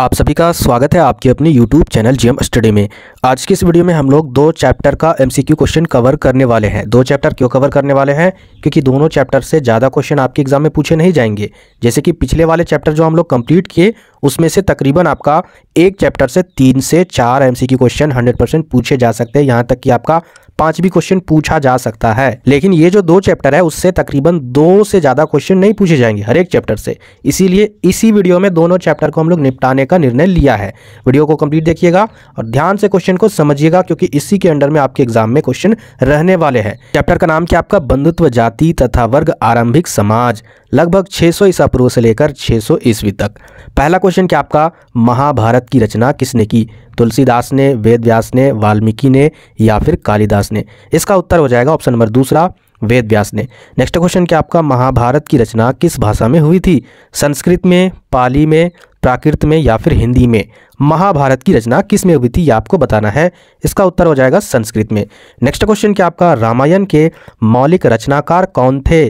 आप सभी का स्वागत है आपके अपने YouTube चैनल जीएम स्टडी में आज की इस वीडियो में हम लोग दो चैप्टर का एमसीक्यू क्वेश्चन कवर करने वाले हैं दो चैप्टर क्यों कवर करने वाले हैं क्योंकि दोनों चैप्टर से ज़्यादा क्वेश्चन आपके एग्जाम में पूछे नहीं जाएंगे जैसे कि पिछले वाले चैप्टर जो हम लोग कंप्लीट किए उसमें से तकरीबन आपका एक चैप्टर से तीन से चार एम क्वेश्चन हंड्रेड पूछे जा सकते हैं यहाँ तक कि आपका पांच भी क्वेश्चन पूछा जा सकता है लेकिन ये जो दो चैप्टर है उससे तकरीबन दो से ज्यादा क्वेश्चन नहीं पूछे जाएंगे हर एक चैप्टर से इसीलिए इसी वीडियो में दोनों चैप्टर को हम लोग निपटाने का निर्णय लिया है वीडियो को कंप्लीट देखिएगा और ध्यान से क्वेश्चन को समझिएगा क्योंकि इसी के अंडर में आपके एग्जाम में क्वेश्चन रहने वाले हैं चैप्टर का नाम क्या आपका बंधुत्व जाति तथा वर्ग आरंभिक समाज लगभग 600 सौ ईसा पूर्व से लेकर 600 सौ ईस्वी तक पहला क्वेश्चन क्या आपका महाभारत की रचना किसने की तुलसीदास ने वेद व्यास ने वाल्मीकि ने या फिर कालिदास ने इसका उत्तर हो जाएगा ऑप्शन नंबर दूसरा वेद व्यास ने नेक्स्ट क्वेश्चन क्या आपका महाभारत की रचना किस भाषा में हुई थी संस्कृत में पाली में प्राकृत में या फिर हिंदी में महाभारत की रचना किस में हुई थी यह आपको बताना है इसका उत्तर हो जाएगा संस्कृत में नेक्स्ट क्वेश्चन क्या आपका रामायण के मौलिक रचनाकार कौन थे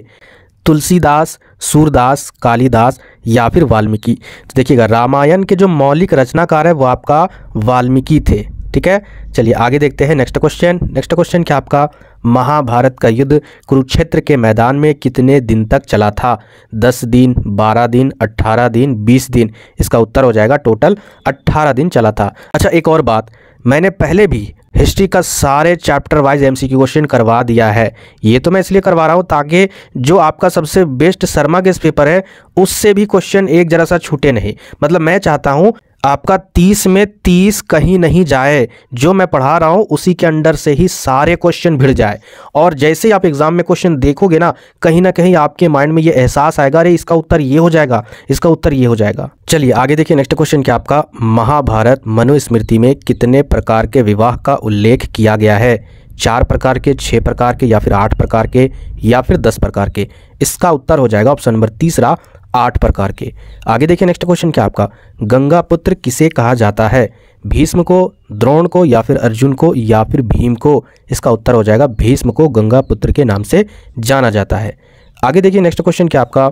तुलसीदास सूरदास कालिदास या फिर वाल्मीकि तो देखिएगा रामायण के जो मौलिक रचनाकार है वो आपका वाल्मीकि थे ठीक है चलिए आगे देखते हैं नेक्स्ट क्वेश्चन नेक्स्ट क्वेश्चन क्या आपका महाभारत का युद्ध कुरुक्षेत्र के मैदान में कितने दिन तक चला था दस दिन बारह दिन अट्ठारह दिन बीस दिन इसका उत्तर हो जाएगा टोटल अट्ठारह दिन चला था अच्छा एक और बात मैंने पहले भी हिस्ट्री का सारे चैप्टर वाइज एमसीक्यू क्वेश्चन करवा दिया है ये तो मैं इसलिए करवा रहा हूँ ताकि जो आपका सबसे बेस्ट शर्मा गेस्ट पेपर है उससे भी क्वेश्चन एक जरा सा छूटे नहीं मतलब मैं चाहता हूँ आपका तीस में तीस कहीं नहीं जाए जो मैं पढ़ा रहा हूँ उसी के अंडर से ही सारे क्वेश्चन भिड़ जाए और जैसे ही आप एग्ज़ाम में क्वेश्चन देखोगे ना कहीं ना कहीं आपके माइंड में ये एहसास आएगा अरे इसका उत्तर ये हो जाएगा इसका उत्तर ये हो जाएगा चलिए आगे देखिए नेक्स्ट क्वेश्चन क्या आपका महाभारत मनुस्मृति में कितने प्रकार के विवाह का उल्लेख किया गया है चार प्रकार के छः प्रकार के या फिर आठ प्रकार के या फिर दस प्रकार के इसका उत्तर हो जाएगा ऑप्शन नंबर तीसरा आठ प्रकार के आगे देखिए नेक्स्ट क्वेश्चन क्या आपका गंगा पुत्र किसे कहा जाता है भीष्म को द्रोण को या फिर अर्जुन को या फिर भीम को इसका उत्तर हो जाएगा भीष्म को गंगा पुत्र के नाम से जाना जाता है आगे देखिए नेक्स्ट क्वेश्चन क्या आपका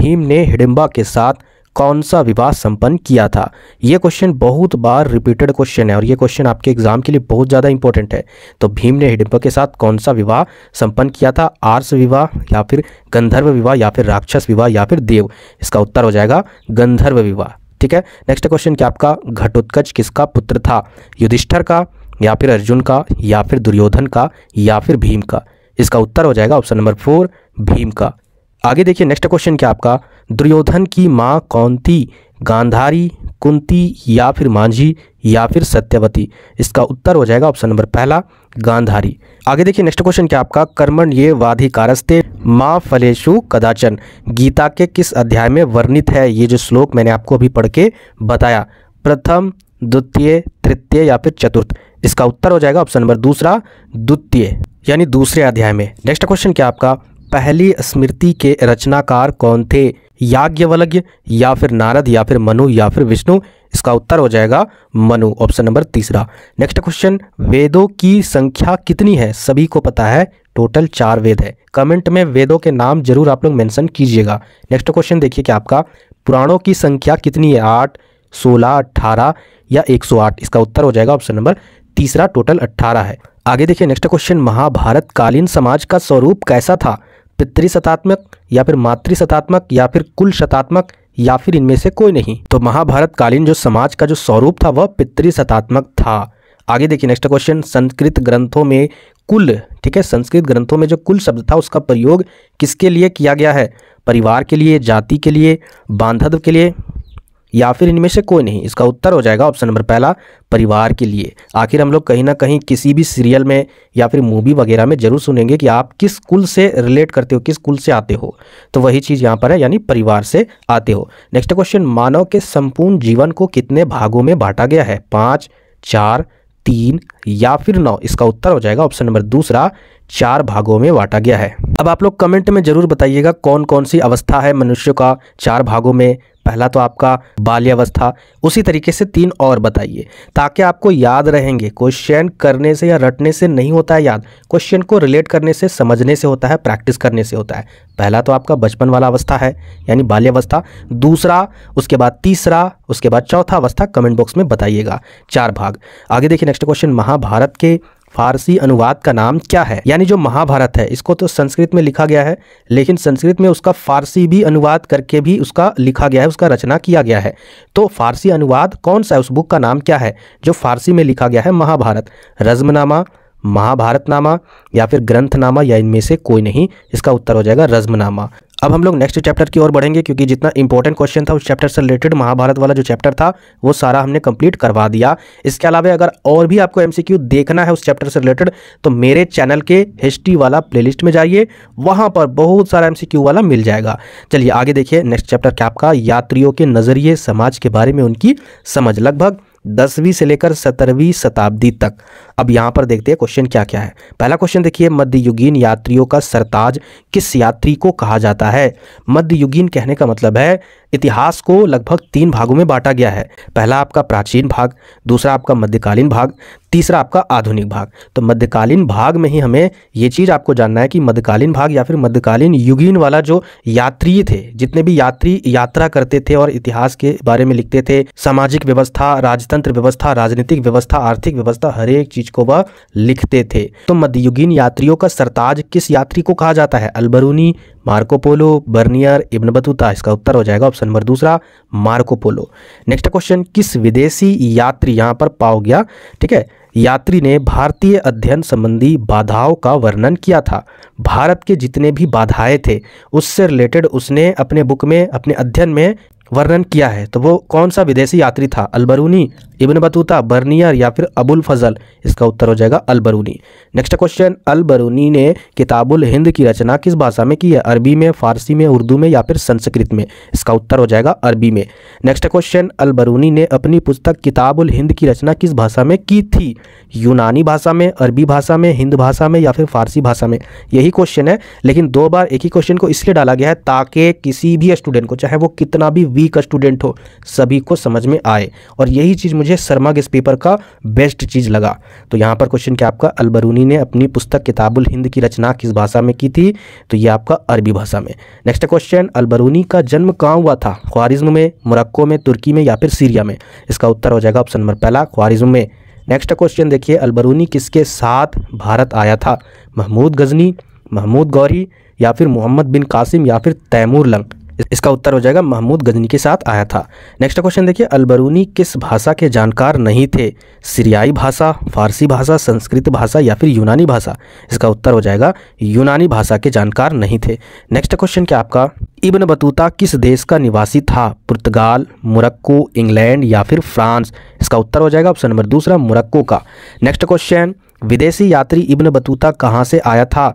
भीम ने हिडिम्बा के साथ कौन सा विवाह संपन्न किया था यह क्वेश्चन बहुत बार रिपीटेड क्वेश्चन है और यह क्वेश्चन आपके एग्जाम के लिए बहुत ज़्यादा इंपॉर्टेंट है तो भीम ने हिडिंबा के साथ कौन सा विवाह संपन्न किया था आर्स विवाह या फिर गंधर्व विवाह या फिर राक्षस विवाह या फिर देव इसका उत्तर हो जाएगा गंधर्व विवाह ठीक है नेक्स्ट क्वेश्चन क्या आपका घटोत्कच किसका पुत्र था युधिष्ठर का या फिर अर्जुन का या फिर दुर्योधन का या फिर भीम का इसका उत्तर हो जाएगा ऑप्शन नंबर फोर भीम का आगे देखिए नेक्स्ट क्वेश्चन क्या आपका दुर्योधन की माँ कौन थी गांधारी कुंती या फिर मांझी या फिर सत्यवती इसका उत्तर हो जाएगा ऑप्शन नंबर पहला गांधारी आगे देखिए नेक्स्ट क्वेश्चन क्या आपका कर्मण ये वाधिकारस्ते माँ फलेशु कदाचन गीता के किस अध्याय में वर्णित है ये जो श्लोक मैंने आपको अभी पढ़ के बताया प्रथम द्वितीय तृतीय या फिर चतुर्थ इसका उत्तर हो जाएगा ऑप्शन नंबर दूसरा द्वितीय यानी दूसरे अध्याय में नेक्स्ट क्वेश्चन क्या आपका पहली स्मृति के रचनाकार कौन थे याज्ञवलज्ञ या फिर नारद या फिर मनु या फिर विष्णु इसका उत्तर हो जाएगा मनु ऑप्शन नंबर तीसरा नेक्स्ट क्वेश्चन वेदों की संख्या कितनी है सभी को पता है टोटल चार वेद है कमेंट में वेदों के नाम जरूर आप लोग मेंशन कीजिएगा नेक्स्ट क्वेश्चन देखिए कि आपका पुराणों की संख्या कितनी है आठ सोलह अट्ठारह या एक सौ आठ इसका उत्तर हो जाएगा ऑप्शन नंबर तीसरा टोटल अट्ठारह है आगे देखिए नेक्स्ट क्वेश्चन महाभारत कालीन समाज का स्वरूप कैसा था पितृसतात्मक या फिर मातृसतात्मक या फिर कुल शतात्मक या फिर इनमें से कोई नहीं तो महाभारत कालीन जो समाज का जो स्वरूप था वह पितृसतात्मक था आगे देखिए नेक्स्ट क्वेश्चन संस्कृत ग्रंथों में कुल ठीक है संस्कृत ग्रंथों में जो कुल शब्द था उसका प्रयोग किसके लिए किया गया है परिवार के लिए जाति के लिए बांधव के लिए या फिर इनमें से कोई नहीं इसका उत्तर हो जाएगा ऑप्शन नंबर पहला परिवार के लिए आखिर हम लोग कहीं ना कहीं किसी भी सीरियल में या फिर मूवी वगैरह में जरूर सुनेंगे कि आप किस कुल से रिलेट करते हो किस कुल से आते हो तो वही चीज़ यहाँ पर है यानी परिवार से आते हो नेक्स्ट क्वेश्चन मानव के संपूर्ण जीवन को कितने भागों में बांटा गया है पाँच चार तीन या फिर नौ इसका उत्तर हो जाएगा ऑप्शन नंबर दूसरा चार भागों में बांटा गया है अब आप लोग कमेंट में जरूर बताइएगा कौन कौन सी अवस्था है मनुष्य का चार भागों में पहला तो आपका बाल्यावस्था उसी तरीके से तीन और बताइए ताकि आपको याद रहेंगे क्वेश्चन करने से या रटने से नहीं होता है याद क्वेश्चन को रिलेट करने से समझने से होता है प्रैक्टिस करने से होता है पहला तो आपका बचपन वाला अवस्था है यानी बाल्यावस्था दूसरा उसके बाद तीसरा उसके बाद चौथा अवस्था कमेंट बॉक्स में बताइएगा चार भाग आगे देखिए नेक्स्ट क्वेश्चन महाभारत के फारसी अनुवाद का नाम क्या है यानी जो महाभारत है इसको तो संस्कृत में लिखा गया है लेकिन संस्कृत में उसका फारसी भी अनुवाद करके भी उसका लिखा गया है उसका रचना किया गया है तो फारसी अनुवाद कौन सा है उस बुक का नाम क्या है जो फारसी में लिखा गया है महाभारत रज्मनामा महाभारतनामा या फिर ग्रंथनामा या इनमें से कोई नहीं इसका उत्तर हो जाएगा रज्मनामा अब हम लोग नेक्स्ट चैप्टर की ओर बढ़ेंगे क्योंकि जितना इंपॉर्टेंट क्वेश्चन था उस चैप्टर से रिलेटेड महाभारत वाला जो चैप्टर था वो सारा हमने कंप्लीट करवा दिया इसके अलावा अगर और भी आपको एमसीक्यू देखना है उस चैप्टर से रिलेटेड तो मेरे चैनल के हिस्ट्री वाला प्लेलिस्ट में जाइए वहाँ पर बहुत सारा एम वाला मिल जाएगा चलिए आगे देखिए नेक्स्ट चैप्टर क्या आपका यात्रियों के नज़रिए समाज के बारे में उनकी समझ लगभग दसवीं से लेकर सत्रहवीं शताब्दी तक अब यहाँ पर देखते हैं क्वेश्चन क्या क्या है पहला क्वेश्चन देखिए मध्ययुगीन यात्रियों का सरताज किस यात्री को कहा जाता है मध्ययुगीन कहने का मतलब है इतिहास को लगभग तीन भागों में बांटा गया है पहला आपका प्राचीन भाग दूसरा आपका मध्यकालीन भाग तीसरा आपका आधुनिक भाग तो मध्यकालीन भाग में ही हमें यह चीज़ आपको जानना है कि मध्यकालीन भाग या फिर मध्यकालीन युगीन वाला जो यात्री थे जितने भी यात्री यात्रा करते थे और इतिहास के बारे में लिखते थे सामाजिक व्यवस्था राजतंत्र व्यवस्था राजनीतिक व्यवस्था आर्थिक व्यवस्था हर एक चीज़ चीज को वह लिखते थे तो मध्ययुगीन यात्रियों का सरताज किस यात्री को कहा जाता है Alberuni Marco Polo Bernier Ibn Battuta इसका उत्तर हो जाएगा ऑप्शन नंबर दूसरा मार्कोपोलो नेक्स्ट क्वेश्चन किस विदेशी यात्री यहाँ पर पाओ गया ठीक है यात्री ने भारतीय अध्ययन संबंधी बाधाओं का वर्णन किया था भारत के जितने भी बाधाएं थे उससे रिलेटेड उसने अपने बुक में अपने अध्ययन में वर्णन किया है तो वो कौन सा विदेशी यात्री था अलबरूनी इबन बतूता बर्नियर या फिर अबुल फजल इसका उत्तर हो जाएगा अलबरूनी नेक्स्ट क्वेश्चन अलबरूनी ने किताबुल हिंद की रचना किस भाषा में की है अरबी में फारसी में उर्दू में या फिर संस्कृत में इसका उत्तर हो जाएगा अरबी में नेक्स्ट क्वेश्चन अलबरूनी ने अपनी पुस्तक किताबुल हिंद की रचना किस भाषा में की थी यूनानी भाषा में अरबी भाषा में हिंद भाषा में या फिर फारसी भाषा में यही क्वेश्चन है लेकिन दो बार एक ही क्वेश्चन को इसलिए डाला गया है ताकि किसी भी स्टूडेंट को चाहे वो कितना भी वीक स्टूडेंट हो सभी को समझ में आए और यही चीज़ मुझे मुझे शर्मा के पेपर का बेस्ट चीज़ लगा तो यहाँ पर क्वेश्चन क्या आपका अलबरूनी ने अपनी पुस्तक किताबुल हिंद की रचना किस भाषा में की थी तो ये आपका अरबी भाषा में नेक्स्ट क्वेश्चन अलबरूनी का जन्म कहाँ हुआ था ख्वारिज्म में मोरक्को में तुर्की में या फिर सीरिया में इसका उत्तर हो जाएगा ऑप्शन नंबर पहला ख्वारिज्म में नेक्स्ट क्वेश्चन देखिए अलबरूनी किसके साथ भारत आया था महमूद गजनी महमूद गौरी या फिर मोहम्मद बिन कासिम या फिर तैमूर लंग इसका उत्तर हो जाएगा महमूद गजनी के साथ आया था नेक्स्ट क्वेश्चन देखिए अलबरूनी किस भाषा के जानकार नहीं थे सीरियाई भाषा फारसी भाषा संस्कृत भाषा या फिर यूनानी भाषा इसका उत्तर हो जाएगा यूनानी भाषा के जानकार नहीं थे नेक्स्ट क्वेश्चन क्या आपका इब्न बतूता किस देश का निवासी था पुर्तगाल मोरक्को इंग्लैंड या फिर फ्रांस इसका उत्तर हो जाएगा ऑप्शन नंबर दूसरा मोरक्को का नेक्स्ट क्वेश्चन विदेशी यात्री इब्न बतूता कहाँ से आया था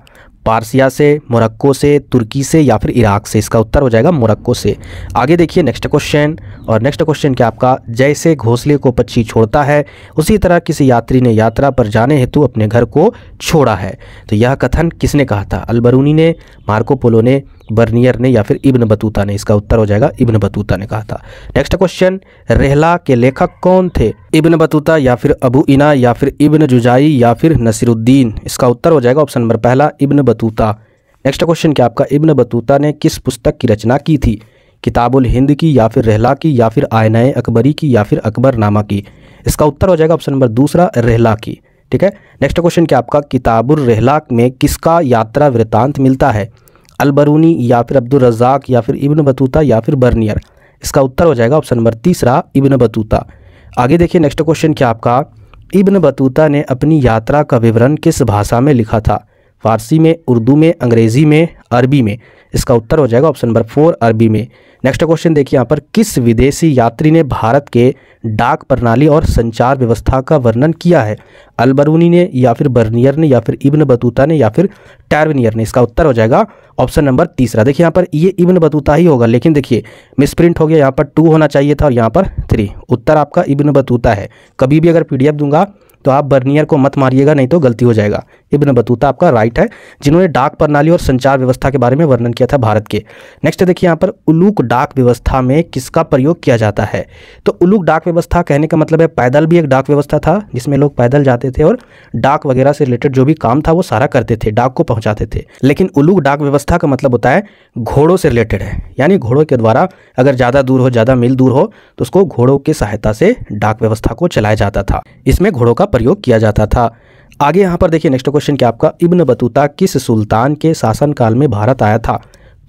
पारसिया से मोरक्को से तुर्की से या फिर इराक से इसका उत्तर हो जाएगा मोरक्को से आगे देखिए नेक्स्ट क्वेश्चन और नेक्स्ट क्वेश्चन क्या आपका जैसे घोंसले को पक्षी छोड़ता है उसी तरह किसी यात्री ने यात्रा पर जाने हेतु अपने घर को छोड़ा है तो यह कथन किसने कहा था अलबरूनी ने मार्को पोलो ने बर्नियर ने या फिर इब्न बतूता ने इसका उत्तर हो जाएगा इब्न बतूता ने कहा था नेक्स्ट क्वेश्चन रेहला के लेखक कौन थे इब्न बतूता या फिर अबू इना या फिर इब्न जुजाई या फिर नसीरुद्दीन इसका उत्तर हो जाएगा ऑप्शन नंबर पहला इब्न बतूता नेक्स्ट क्वेश्चन क्या आपका इब्न बतूता ने किस पुस्तक की रचना की थी किताबुल हिंद की या फिर रेहला की या फिर आयनाए अकबरी की या फिर अकबर नामा की इसका उत्तर हो जाएगा ऑप्शन नंबर दूसरा रेहला की ठीक है नेक्स्ट क्वेश्चन क्या आपका किताबुल रेहला में किसका यात्रा वृत्तांत मिलता है अलबरूनी या फिर अब्दुलरजाक या फिर इब्न बतूता या फिर बर्नियर इसका उत्तर हो जाएगा ऑप्शन नंबर तीसरा इब्न बतूता आगे देखिए नेक्स्ट क्वेश्चन क्या आपका इब्न बतूता ने अपनी यात्रा का विवरण किस भाषा में लिखा था फारसी में उर्दू में अंग्रेज़ी में अरबी में इसका उत्तर हो जाएगा ऑप्शन नंबर फोर अरबी में नेक्स्ट क्वेश्चन देखिए यहाँ पर किस विदेशी यात्री ने भारत के डाक प्रणाली और संचार व्यवस्था का वर्णन किया है अलबरूनी ने या फिर बर्नियर ने या फिर इब्न बतूता ने या फिर टैरवनियर ने इसका उत्तर हो जाएगा ऑप्शन नंबर तीसरा देखिए यहाँ पर ये इब्न बतूता ही होगा लेकिन देखिए मिस प्रिंट हो गया यहाँ पर टू होना चाहिए था और यहाँ पर थ्री उत्तर आपका इब्न बतूता है कभी भी अगर पी दूंगा तो आप बर्नियर को मत मारिएगा नहीं तो गलती हो जाएगा इब्न बतूता आपका राइट है जिन्होंने डाक प्रणाली और संचार व्यवस्था के बारे में वर्णन किया था भारत के नेक्स्ट देखिए यहाँ पर उलूक डाक व्यवस्था में किसका प्रयोग किया जाता है तो उलूक डाक व्यवस्था कहने का मतलब है पैदल भी एक डाक व्यवस्था था जिसमें लोग पैदल जाते थे और डाक वगैरह से रिलेटेड जो भी काम था वो सारा करते थे डाक को पहुँचाते थे लेकिन उलूक डाक व्यवस्था का मतलब होता है घोड़ों से रिलेटेड है यानी घोड़ों के द्वारा अगर ज़्यादा दूर हो ज़्यादा मील दूर हो तो उसको घोड़ों की सहायता से डाक व्यवस्था को चलाया जाता था इसमें घोड़ों का प्रयोग किया जाता था आगे यहाँ पर देखिए नेक्स्ट क्वेश्चन क्वेश्चन क्या आपका इब्न बतूता किस सुल्तान के शासनकाल में भारत आया था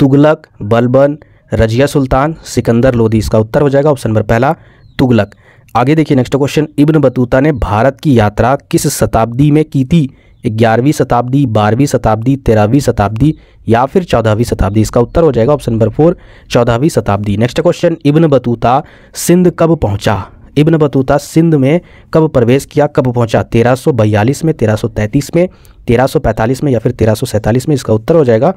तुगलक बलबन रजिया सुल्तान सिकंदर लोधी इसका उत्तर हो जाएगा ऑप्शन नंबर पहला तुगलक आगे देखिए नेक्स्ट क्वेश्चन इब्न बतूता ने भारत की यात्रा किस शताब्दी में की थी ग्यारहवीं शताब्दी बारहवीं शताब्दी तेरहवीं शताब्दी या फिर चौदहवीं शताब्दी इसका उत्तर हो जाएगा ऑप्शन नंबर फोर चौदहवीं शताब्दी next question Ibn Battuta Sindh कब पहुंचा इब्न बतूता सिंध में कब प्रवेश किया कब पहुंचा 1342 में 1333 में 1345 में या फिर 1347 में इसका उत्तर हो जाएगा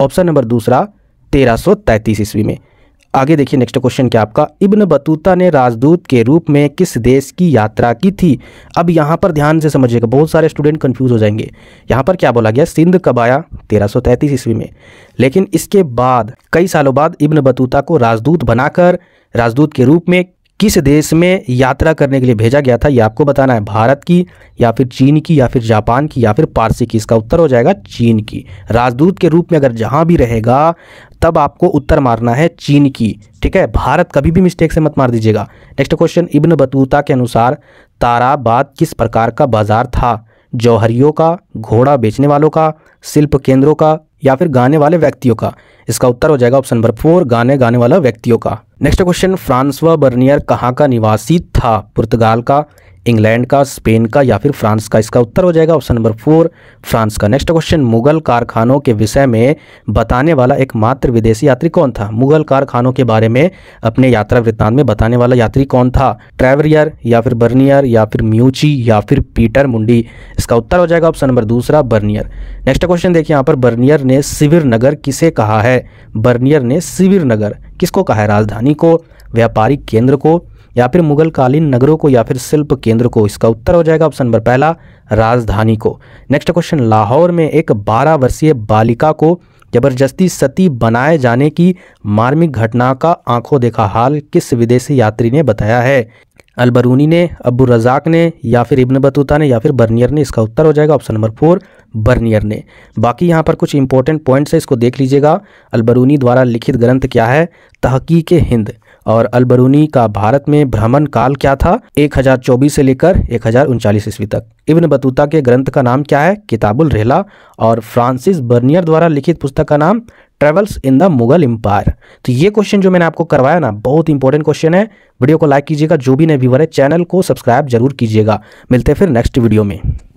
ऑप्शन नंबर दूसरा 1333 ईस्वी में आगे देखिए नेक्स्ट क्वेश्चन क्या आपका इब्न बतूता ने राजदूत के रूप में किस देश की यात्रा की थी अब यहाँ पर ध्यान से समझिएगा बहुत सारे स्टूडेंट कंफ्यूज हो जाएंगे यहाँ पर क्या बोला गया सिंध कब आया 1333 ईस्वी में लेकिन इसके बाद कई सालों बाद इब्न बतूता को राजदूत बनाकर राजदूत के रूप में किस देश में यात्रा करने के लिए भेजा गया था ये आपको बताना है भारत की या फिर चीन की या फिर जापान की या फिर पारसी की इसका उत्तर हो जाएगा चीन की राजदूत के रूप में अगर जहाँ भी रहेगा तब आपको उत्तर मारना है चीन की ठीक है भारत कभी भी मिस्टेक से मत मार दीजिएगा नेक्स्ट क्वेश्चन इब्न बतूता के अनुसार ताराबाद किस प्रकार का बाजार था जौहरियों का घोड़ा बेचने वालों का शिल्प केंद्रों का या फिर गाने वाले व्यक्तियों का इसका उत्तर हो जाएगा ऑप्शन नंबर फोर गाने गाने वाला व्यक्तियों का नेक्स्ट क्वेश्चन फ्रांसवा बर्नियर कहाँ का निवासी था पुर्तगाल का इंग्लैंड का स्पेन का या फिर फ्रांस का इसका उत्तर हो जाएगा ऑप्शन नंबर फोर फ्रांस का नेक्स्ट क्वेश्चन मुगल कारखानों के विषय में बताने वाला एकमात्र विदेशी यात्री कौन था मुगल कारखानों के बारे में अपने यात्रा वृत्तांत में बताने वाला यात्री कौन था ट्रेवरियर या फिर बर्नियर या फिर म्यूची या फिर पीटर मुंडी इसका उत्तर हो जाएगा ऑप्शन नंबर दूसरा बर्नियर नेक्स्ट क्वेश्चन देखिए यहाँ पर बर्नियर ने शिविर नगर किसे कहा है बर्नियर ने शिविर नगर किसको कहा है राजधानी को व्यापारिक केंद्र को या फिर मुगल कालीन नगरों को या फिर शिल्प केंद्र को इसका उत्तर हो जाएगा ऑप्शन नंबर पहला राजधानी को नेक्स्ट क्वेश्चन लाहौर में एक बारह वर्षीय बालिका को जबरदस्ती सती बनाए जाने की मार्मिक घटना का आंखों देखा हाल किस विदेशी यात्री ने बताया है अलबरूनी ने अबू रजाक ने या फिर इब्न बतूता ने या फिर बर्नियर ने इसका उत्तर हो जाएगा ऑप्शन नंबर फोर बर्नियर ने बाकी यहाँ पर कुछ इंपॉर्टेंट पॉइंट्स है इसको देख लीजिएगा अलबरूनी द्वारा लिखित ग्रंथ क्या है तहकीक हिंद और अलबरूनी का भारत में भ्रमण काल क्या था 1024 से लेकर एक ईस्वी तक इब्न बतूता के ग्रंथ का नाम क्या है किताबुल रेला और फ्रांसिस बर्नियर द्वारा लिखित पुस्तक का नाम travels in the Mughal empire तो ये क्वेश्चन जो मैंने आपको करवाया ना बहुत इंपॉर्टेंट क्वेश्चन है वीडियो को लाइक कीजिएगा जो भी नए व्यूवर है चैनल को सब्सक्राइब जरूर कीजिएगा मिलते फिर नेक्स्ट वीडियो में